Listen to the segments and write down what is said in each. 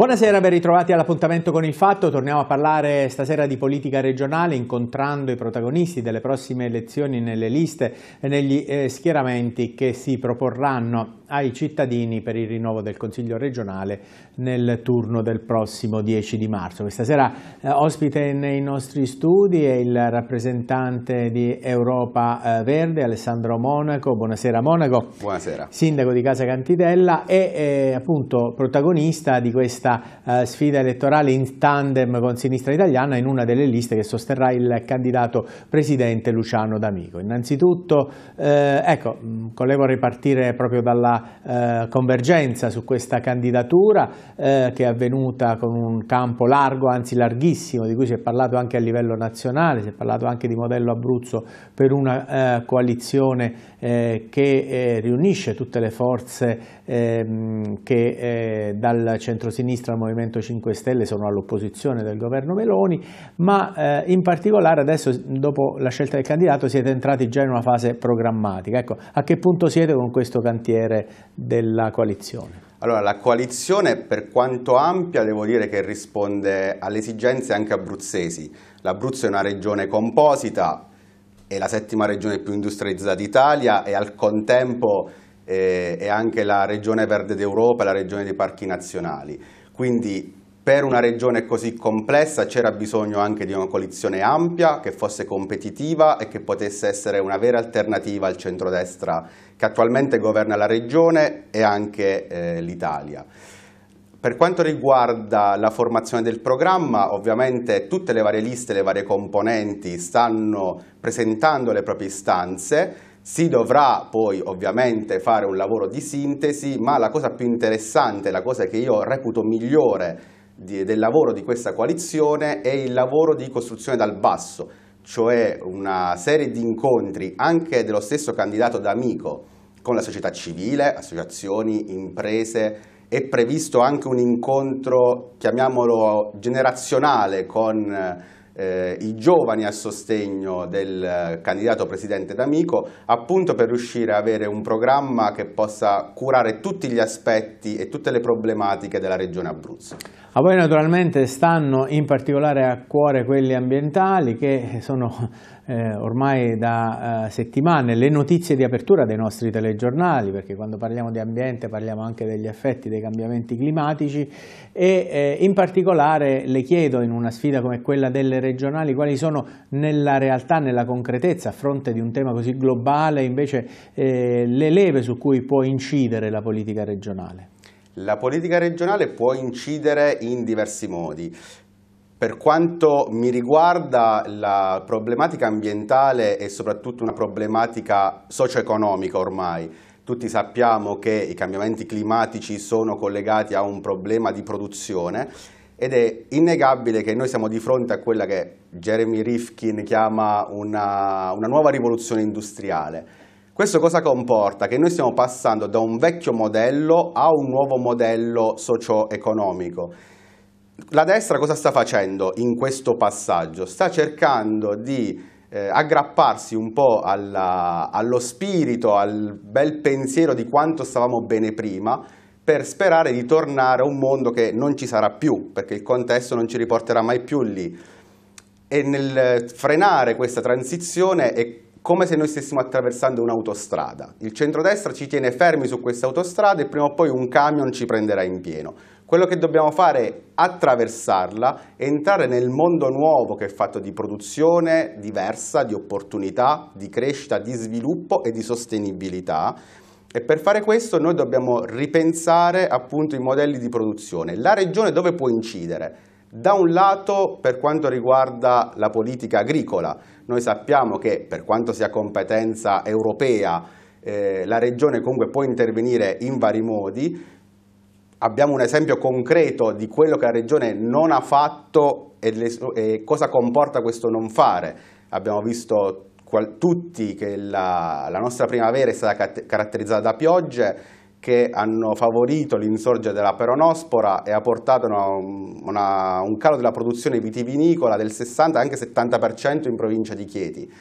Buonasera, ben ritrovati all'appuntamento con il fatto. Torniamo a parlare stasera di politica regionale, incontrando i protagonisti delle prossime elezioni nelle liste e negli eh, schieramenti che si proporranno ai cittadini per il rinnovo del Consiglio regionale nel turno del prossimo 10 di marzo. Questa sera eh, ospite nei nostri studi è il rappresentante di Europa eh, Verde Alessandro Monaco, buonasera Monaco, buonasera. sindaco di Casa Cantitella e eh, appunto protagonista di questa eh, sfida elettorale in tandem con Sinistra Italiana in una delle liste che sosterrà il candidato presidente Luciano D'Amico. Innanzitutto, eh, ecco, con lei vorrei proprio dalla eh, convergenza, su questa candidatura eh, che è avvenuta con un campo largo, anzi larghissimo, di cui si è parlato anche a livello nazionale, si è parlato anche di modello Abruzzo per una eh, coalizione eh, che eh, riunisce tutte le forze ehm, che eh, dal centrosinistra al Movimento 5 Stelle sono all'opposizione del governo Meloni, ma eh, in particolare adesso dopo la scelta del candidato siete entrati già in una fase programmatica. Ecco, a che punto siete con questo cantiere della coalizione? Allora, la coalizione per quanto ampia devo dire che risponde alle esigenze anche abruzzesi. L'Abruzzo è una regione composita, è la settima regione più industrializzata d'Italia e al contempo eh, è anche la regione verde d'Europa, la regione dei parchi nazionali. Quindi per una regione così complessa c'era bisogno anche di una coalizione ampia, che fosse competitiva e che potesse essere una vera alternativa al centrodestra che attualmente governa la regione e anche eh, l'Italia. Per quanto riguarda la formazione del programma, ovviamente tutte le varie liste, le varie componenti stanno presentando le proprie istanze, si dovrà poi ovviamente fare un lavoro di sintesi, ma la cosa più interessante, la cosa che io reputo migliore di, del lavoro di questa coalizione è il lavoro di costruzione dal basso, cioè una serie di incontri anche dello stesso candidato d'amico con la società civile, associazioni, imprese, è previsto anche un incontro, chiamiamolo generazionale, con eh, i giovani a sostegno del candidato presidente D'Amico, appunto per riuscire ad avere un programma che possa curare tutti gli aspetti e tutte le problematiche della regione Abruzzo. A voi naturalmente stanno in particolare a cuore quelli ambientali che sono eh, ormai da eh, settimane le notizie di apertura dei nostri telegiornali, perché quando parliamo di ambiente parliamo anche degli effetti dei cambiamenti climatici e eh, in particolare le chiedo in una sfida come quella delle regionali quali sono nella realtà, nella concretezza, a fronte di un tema così globale, invece eh, le leve su cui può incidere la politica regionale. La politica regionale può incidere in diversi modi. Per quanto mi riguarda, la problematica ambientale è soprattutto una problematica socio-economica ormai. Tutti sappiamo che i cambiamenti climatici sono collegati a un problema di produzione ed è innegabile che noi siamo di fronte a quella che Jeremy Rifkin chiama una, una nuova rivoluzione industriale. Questo cosa comporta? Che noi stiamo passando da un vecchio modello a un nuovo modello socio-economico la destra cosa sta facendo in questo passaggio? Sta cercando di eh, aggrapparsi un po' alla, allo spirito, al bel pensiero di quanto stavamo bene prima per sperare di tornare a un mondo che non ci sarà più, perché il contesto non ci riporterà mai più lì. E nel frenare questa transizione è come se noi stessimo attraversando un'autostrada. Il centrodestra ci tiene fermi su questa autostrada e prima o poi un camion ci prenderà in pieno. Quello che dobbiamo fare è attraversarla, entrare nel mondo nuovo che è fatto di produzione diversa, di opportunità, di crescita, di sviluppo e di sostenibilità. E per fare questo noi dobbiamo ripensare appunto i modelli di produzione. La regione dove può incidere? Da un lato per quanto riguarda la politica agricola, noi sappiamo che per quanto sia competenza europea eh, la regione comunque può intervenire in vari modi, abbiamo un esempio concreto di quello che la Regione non ha fatto e, le, e cosa comporta questo non fare. Abbiamo visto qual, tutti che la, la nostra primavera è stata caratterizzata da piogge che hanno favorito l'insorgere della peronospora e ha portato a un calo della produzione vitivinicola del 60 anche 70% in provincia di Chieti.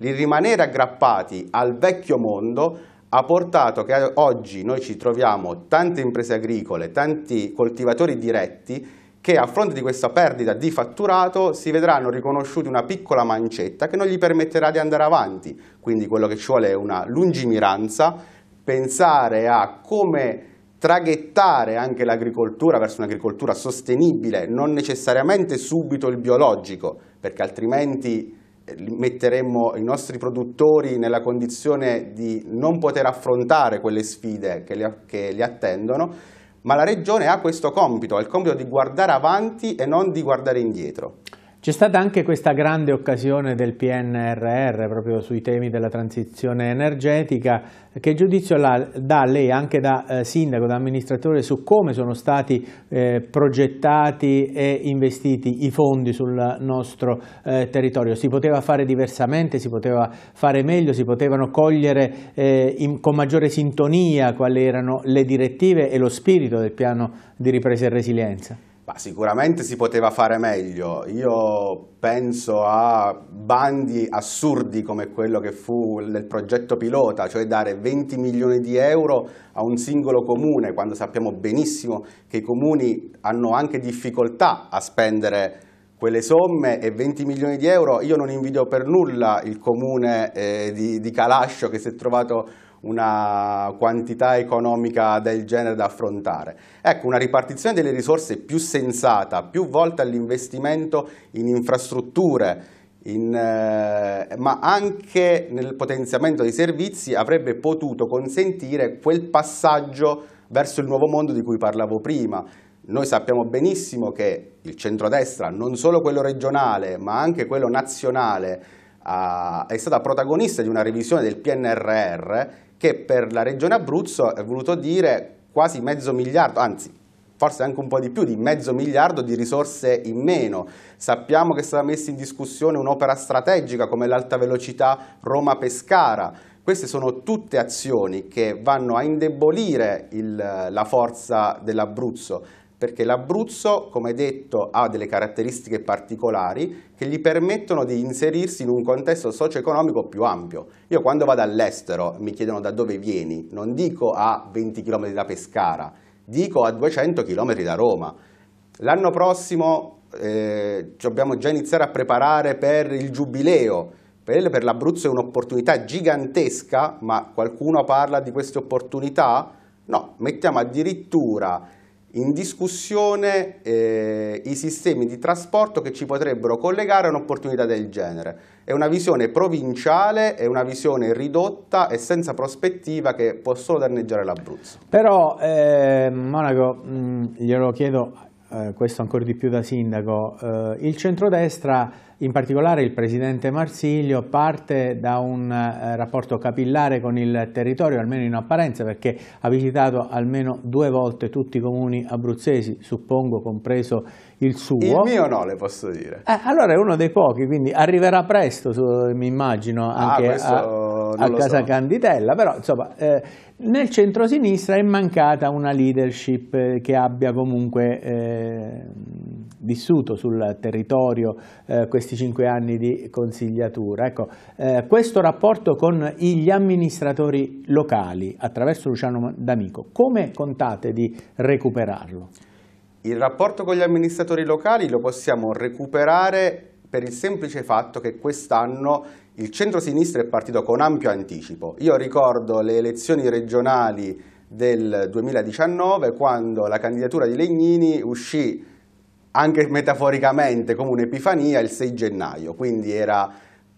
Il rimanere aggrappati al vecchio mondo ha portato che oggi noi ci troviamo tante imprese agricole, tanti coltivatori diretti che a fronte di questa perdita di fatturato si vedranno riconosciuti una piccola mancetta che non gli permetterà di andare avanti. Quindi quello che ci vuole è una lungimiranza, pensare a come traghettare anche l'agricoltura verso un'agricoltura sostenibile, non necessariamente subito il biologico, perché altrimenti metteremmo i nostri produttori nella condizione di non poter affrontare quelle sfide che li, che li attendono, ma la regione ha questo compito, ha il compito di guardare avanti e non di guardare indietro. C'è stata anche questa grande occasione del PNRR proprio sui temi della transizione energetica. Che giudizio la, dà lei anche da eh, sindaco, da amministratore su come sono stati eh, progettati e investiti i fondi sul nostro eh, territorio? Si poteva fare diversamente, si poteva fare meglio, si potevano cogliere eh, in, con maggiore sintonia quali erano le direttive e lo spirito del piano di ripresa e resilienza? Ma sicuramente si poteva fare meglio. Io penso a bandi assurdi come quello che fu nel progetto pilota, cioè dare 20 milioni di euro a un singolo comune, quando sappiamo benissimo che i comuni hanno anche difficoltà a spendere quelle somme e 20 milioni di euro. Io non invidio per nulla il comune eh, di, di Calascio che si è trovato una quantità economica del genere da affrontare. Ecco, una ripartizione delle risorse più sensata, più volte all'investimento in infrastrutture, in, eh, ma anche nel potenziamento dei servizi avrebbe potuto consentire quel passaggio verso il nuovo mondo di cui parlavo prima. Noi sappiamo benissimo che il centrodestra, non solo quello regionale, ma anche quello nazionale, eh, è stata protagonista di una revisione del PNRR che per la regione Abruzzo è voluto dire quasi mezzo miliardo, anzi forse anche un po' di più, di mezzo miliardo di risorse in meno. Sappiamo che è stata messa in discussione un'opera strategica come l'alta velocità Roma-Pescara. Queste sono tutte azioni che vanno a indebolire il, la forza dell'Abruzzo perché l'Abruzzo, come detto, ha delle caratteristiche particolari che gli permettono di inserirsi in un contesto socio-economico più ampio. Io quando vado all'estero mi chiedono da dove vieni, non dico a 20 km da Pescara, dico a 200 km da Roma. L'anno prossimo eh, dobbiamo già iniziare a preparare per il giubileo, per l'Abruzzo è un'opportunità gigantesca, ma qualcuno parla di queste opportunità? No, mettiamo addirittura in discussione eh, i sistemi di trasporto che ci potrebbero collegare a un'opportunità del genere. È una visione provinciale, è una visione ridotta e senza prospettiva che può solo danneggiare l'Abruzzo. Però, eh, Monaco, mh, mm, glielo chiedo, eh, questo ancora di più da sindaco, eh, il centrodestra in particolare il presidente Marsilio parte da un eh, rapporto capillare con il territorio, almeno in apparenza, perché ha visitato almeno due volte tutti i comuni abruzzesi, suppongo compreso il suo. Il mio no, le posso dire. Eh, allora è uno dei pochi, quindi arriverà presto, mi immagino, ah, anche ah, a, a Casa so. Canditella, però insomma... Eh, nel centro-sinistra è mancata una leadership eh, che abbia comunque eh, vissuto sul territorio eh, questi cinque anni di consigliatura. Ecco, eh, questo rapporto con gli amministratori locali attraverso Luciano D'Amico, come contate di recuperarlo? Il rapporto con gli amministratori locali lo possiamo recuperare per il semplice fatto che quest'anno il centro-sinistra è partito con ampio anticipo. Io ricordo le elezioni regionali del 2019 quando la candidatura di Legnini uscì anche metaforicamente come un'epifania il 6 gennaio, quindi era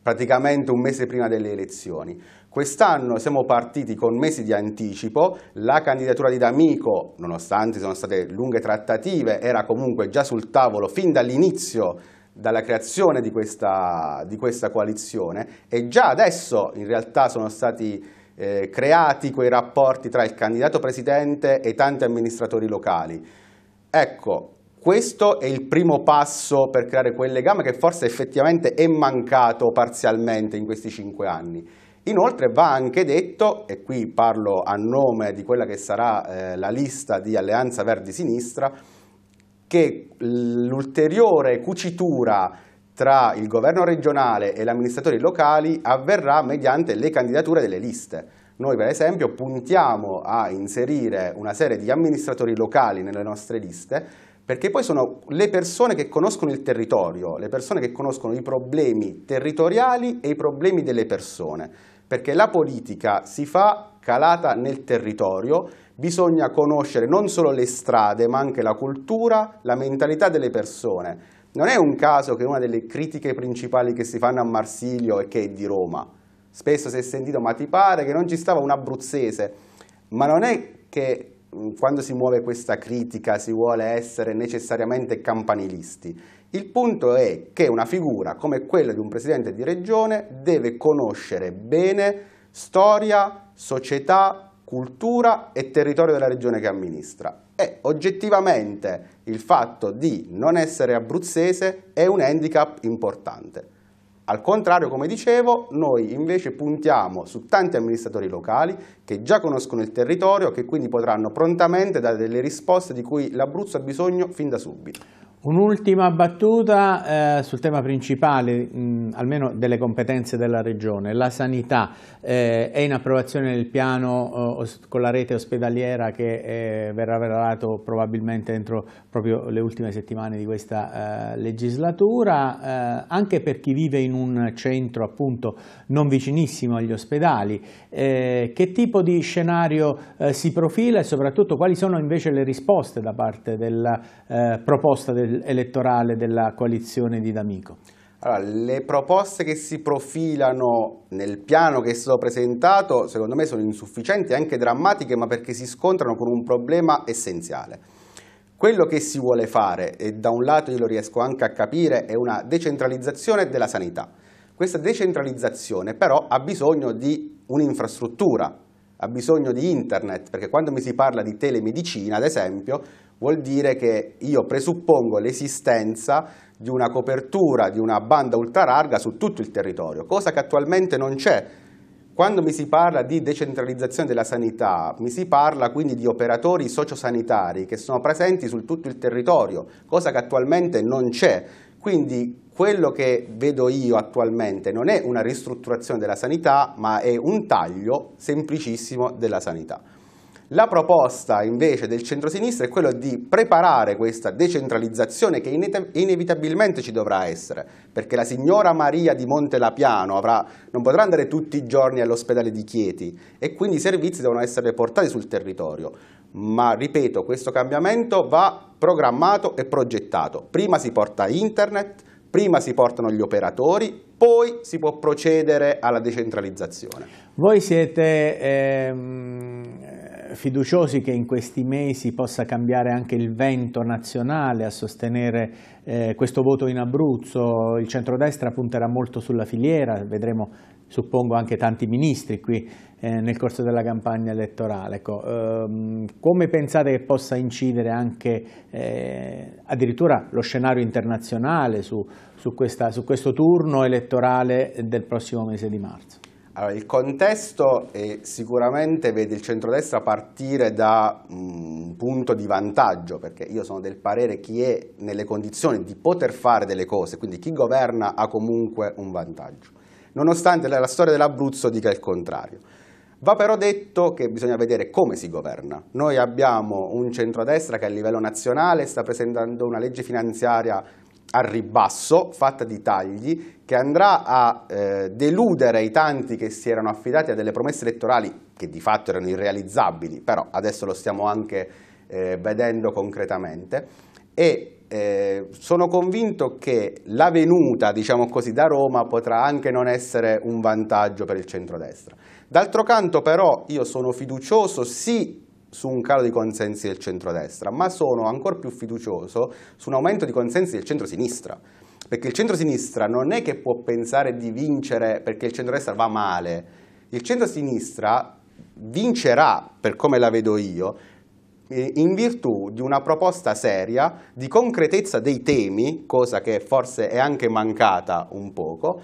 praticamente un mese prima delle elezioni. Quest'anno siamo partiti con mesi di anticipo, la candidatura di D'Amico, nonostante sono state lunghe trattative, era comunque già sul tavolo fin dall'inizio dalla creazione di questa, di questa coalizione e già adesso in realtà sono stati eh, creati quei rapporti tra il candidato presidente e tanti amministratori locali. Ecco, questo è il primo passo per creare quel legame che forse effettivamente è mancato parzialmente in questi cinque anni. Inoltre va anche detto, e qui parlo a nome di quella che sarà eh, la lista di Alleanza Verdi-Sinistra, che l'ulteriore cucitura tra il governo regionale e gli amministratori locali avverrà mediante le candidature delle liste. Noi per esempio puntiamo a inserire una serie di amministratori locali nelle nostre liste perché poi sono le persone che conoscono il territorio, le persone che conoscono i problemi territoriali e i problemi delle persone, perché la politica si fa calata nel territorio, bisogna conoscere non solo le strade, ma anche la cultura, la mentalità delle persone. Non è un caso che una delle critiche principali che si fanno a Marsilio è che è di Roma. Spesso si è sentito, ma ti pare che non ci stava un abruzzese? Ma non è che Mm, quando si muove questa critica si vuole essere necessariamente campanilisti. Il punto è che una figura come quella di un presidente di regione deve conoscere bene storia, società, cultura e territorio della regione che amministra. E oggettivamente il fatto di non essere abruzzese è un handicap importante. Al contrario, come dicevo, noi invece puntiamo su tanti amministratori locali che già conoscono il territorio e che quindi potranno prontamente dare delle risposte di cui l'Abruzzo ha bisogno fin da subito. Un'ultima battuta eh, sul tema principale, mh, almeno delle competenze della Regione. La sanità eh, è in approvazione il piano eh, con la rete ospedaliera che eh, verrà varato probabilmente entro proprio le ultime settimane di questa eh, legislatura, eh, anche per chi vive in un centro appunto non vicinissimo agli ospedali. che tipo di scenario si profila e soprattutto quali sono invece le risposte da parte della proposta del elettorale della coalizione di D'Amico? Allora, le proposte che si profilano nel piano che è stato presentato, secondo me, sono insufficienti e anche drammatiche, ma perché si scontrano con un problema essenziale. Quello che si vuole fare, e da un lato io lo riesco anche a capire, è una decentralizzazione della sanità. Questa decentralizzazione però ha bisogno di un'infrastruttura, ha bisogno di internet, perché quando mi si parla di telemedicina, ad esempio, vuol dire che io presuppongo l'esistenza di una copertura, di una banda ultralarga su tutto il territorio, cosa che attualmente non c'è. Quando mi si parla di decentralizzazione della sanità, mi si parla quindi di operatori sociosanitari che sono presenti su tutto il territorio, cosa che attualmente non c'è. Quindi quello che vedo io attualmente non è una ristrutturazione della sanità, ma è un taglio semplicissimo della sanità. La proposta invece del centrosinistra è quella di preparare questa decentralizzazione che inevitabilmente ci dovrà essere, perché la signora Maria di Montelapiano avrà, non potrà andare tutti i giorni all'ospedale di Chieti e quindi i servizi devono essere portati sul territorio. Ma ripeto, questo cambiamento va programmato e progettato. Prima si porta internet, prima si portano gli operatori, poi si può procedere alla decentralizzazione. Voi siete... Ehm fiduciosi che in questi mesi possa cambiare anche il vento nazionale a sostenere eh, questo voto in Abruzzo. Il centrodestra punterà molto sulla filiera, vedremo suppongo anche tanti ministri qui eh, nel corso della campagna elettorale. Ecco, ehm, come pensate che possa incidere anche eh, addirittura lo scenario internazionale su, su, questa, su questo turno elettorale del prossimo mese di marzo? Allora, il contesto sicuramente vede il centrodestra partire da mm, un punto di vantaggio, perché io sono del parere chi è nelle condizioni di poter fare delle cose, quindi chi governa ha comunque un vantaggio, nonostante la storia dell'Abruzzo dica il contrario. Va però detto che bisogna vedere come si governa. Noi abbiamo un centrodestra che a livello nazionale sta presentando una legge finanziaria al ribasso, fatta di tagli, che andrà a eh, deludere i tanti che si erano affidati a delle promesse elettorali che di fatto erano irrealizzabili, però adesso lo stiamo anche eh, vedendo concretamente. E eh, sono convinto che la venuta, diciamo così, da Roma potrà anche non essere un vantaggio per il centrodestra. D'altro canto però io sono fiducioso sì su un calo di consensi del centrodestra, ma sono ancora più fiducioso su un aumento di consensi del centrosinistra. Perché il centrosinistra non è che può pensare di vincere perché il centrodestra va male. Il centrosinistra vincerà, per come la vedo io, eh, in virtù di una proposta seria, di concretezza dei temi, cosa che forse è anche mancata un poco,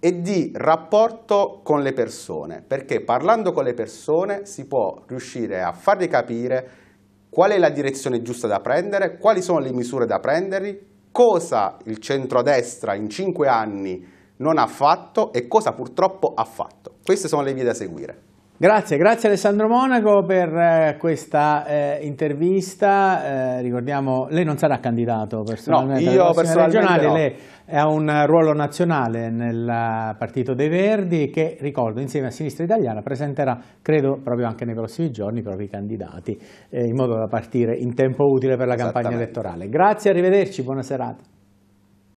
e di rapporto con le persone, perché parlando con le persone si può riuscire a farle capire qual è la direzione giusta da prendere, quali sono le misure da prendere, cosa il centrodestra in cinque anni non ha fatto e cosa purtroppo ha fatto. Queste sono le vie da seguire. Grazie, grazie Alessandro Monaco per eh, questa eh, intervista. Eh, ricordiamo, lei non sarà candidato personalmente no, io personalmente no. lei ha un ruolo nazionale nel Partito dei Verdi che, ricordo, insieme a Sinistra Italiana presenterà, credo proprio anche nei prossimi giorni, i propri candidati eh, in modo da partire in tempo utile per la campagna elettorale. Grazie, arrivederci, buona serata.